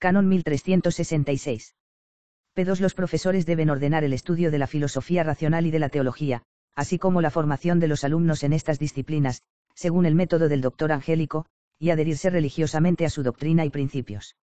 Canon 1366. P2. Los profesores deben ordenar el estudio de la filosofía racional y de la teología, así como la formación de los alumnos en estas disciplinas, según el método del doctor Angélico, y adherirse religiosamente a su doctrina y principios.